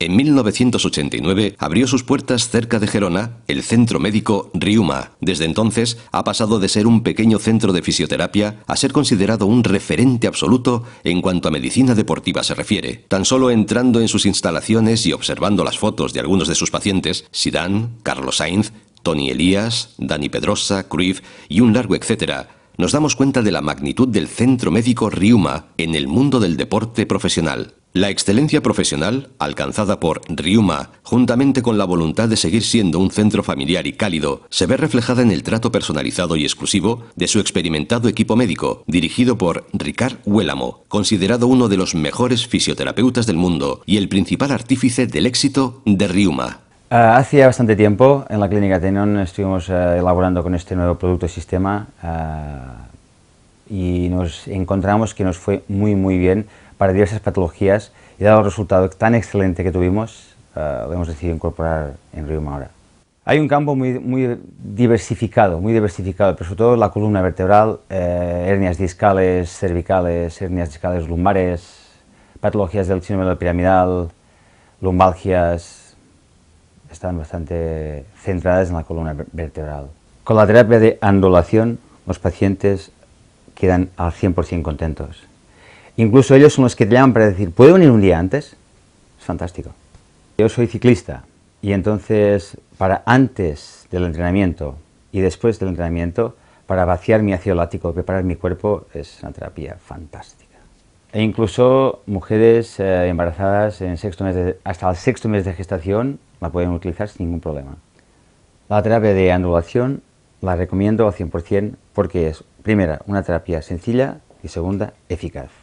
En 1989 abrió sus puertas cerca de Gerona el centro médico Riuma. Desde entonces ha pasado de ser un pequeño centro de fisioterapia a ser considerado un referente absoluto en cuanto a medicina deportiva se refiere. Tan solo entrando en sus instalaciones y observando las fotos de algunos de sus pacientes, Sidán, Carlos Sainz, Tony Elías, Dani Pedrosa, Cruyff y un largo etcétera, nos damos cuenta de la magnitud del centro médico Riuma en el mundo del deporte profesional. La excelencia profesional, alcanzada por Riuma... juntamente con la voluntad de seguir siendo un centro familiar y cálido, se ve reflejada en el trato personalizado y exclusivo de su experimentado equipo médico, dirigido por Ricard Huélamo, considerado uno de los mejores fisioterapeutas del mundo y el principal artífice del éxito de Riuma. Ah, Hace bastante tiempo en la clínica Tenon estuvimos eh, elaborando con este nuevo producto y sistema ah, y nos encontramos que nos fue muy muy bien para diversas patologías y dado el resultado tan excelente que tuvimos, lo eh, hemos decidido incorporar en Río Maura. Hay un campo muy, diversificado, muy diversificado, pero sobre todo la columna vertebral, eh, hernias discales, cervicales, hernias discales lumbares, patologías del síndrome piramidal, lumbalgias, están bastante centradas en la columna vertebral. Con la terapia de andulación, los pacientes quedan al 100% contentos. Incluso ellos son los que te llaman para decir, ¿puedo venir un día antes? Es fantástico. Yo soy ciclista y entonces para antes del entrenamiento y después del entrenamiento, para vaciar mi ácido láctico, preparar mi cuerpo, es una terapia fantástica. E incluso mujeres eh, embarazadas en sexto mes hasta el sexto mes de gestación la pueden utilizar sin ningún problema. La terapia de anulación la recomiendo al 100% porque es, primera, una terapia sencilla y segunda, eficaz.